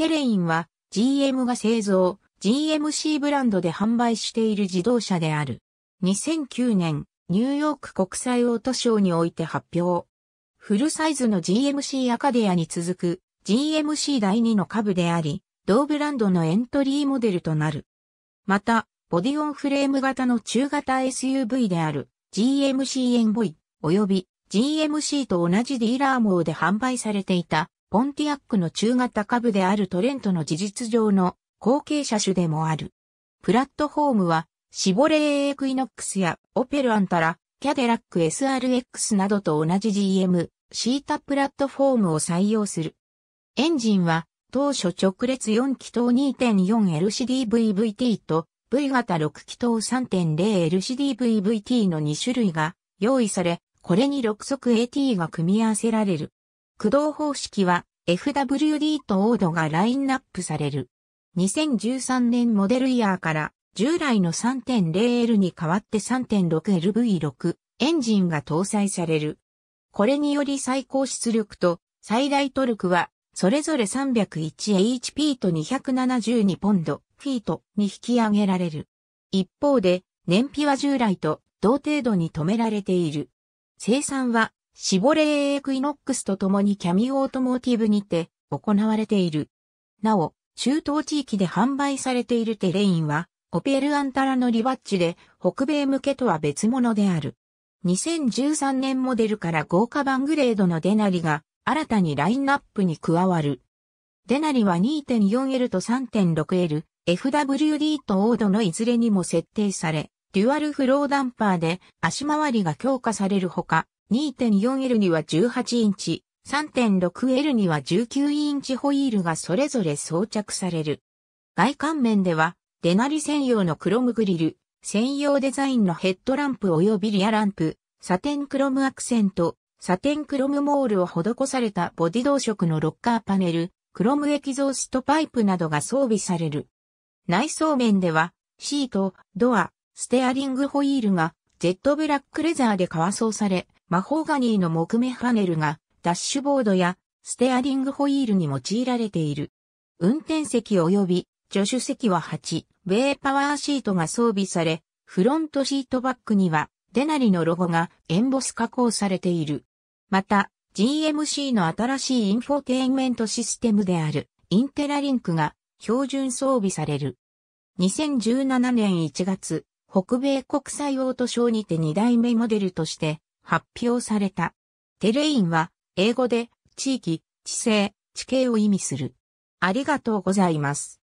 テレインは GM が製造、GMC ブランドで販売している自動車である。2009年、ニューヨーク国際オートショーにおいて発表。フルサイズの GMC アカデアに続く GMC 第2の株であり、同ブランドのエントリーモデルとなる。また、ボディオンフレーム型の中型 SUV である GMC エンボイ及び GMC と同じディーラー網で販売されていたポンティアックの中型株であるトレントの事実上の後継車種でもある。プラットフォームは、シボレーエクイノックスやオペルアンタラ、キャデラック SRX などと同じ GM、シータプラットフォームを採用する。エンジンは、当初直列4気筒 2.4LCDVVT と V 型6気筒 3.0LCDVVT の2種類が用意され、これに6速 AT が組み合わせられる。駆動方式は FWD とオードがラインナップされる。2013年モデルイヤーから従来の 3.0L に代わって 3.6LV6 エンジンが搭載される。これにより最高出力と最大トルクはそれぞれ 301HP と272ポンドフィートに引き上げられる。一方で燃費は従来と同程度に止められている。生産はシボレーエクイノックスと共にキャミオートモーティブにて行われている。なお、中東地域で販売されているテレインは、オペルアンタラのリバッチで、北米向けとは別物である。2013年モデルから豪華版グレードのデナリが、新たにラインナップに加わる。デナリは 2.4L と 3.6L、FWD とオードのいずれにも設定され、デュアルフローダンパーで足回りが強化されるほか、2.4L には18インチ、3.6L には19インチホイールがそれぞれ装着される。外観面では、デナリ専用のクロムグリル、専用デザインのヘッドランプ及びリアランプ、サテンクロムアクセント、サテンクロムモールを施されたボディ同色のロッカーパネル、クロムエキゾーストパイプなどが装備される。内装面では、シート、ドア、ステアリングホイールが、ジェットブラックレザーで革装され、マホーガニーの木目パネルがダッシュボードやステアリングホイールに用いられている。運転席及び助手席は8、米パワーシートが装備され、フロントシートバックにはデナリのロゴがエンボス加工されている。また、GMC の新しいインフォテインメントシステムであるインテラリンクが標準装備される。2017年1月、北米国際オートショーにて2代目モデルとして発表された。テレインは英語で地域、地勢、地形を意味する。ありがとうございます。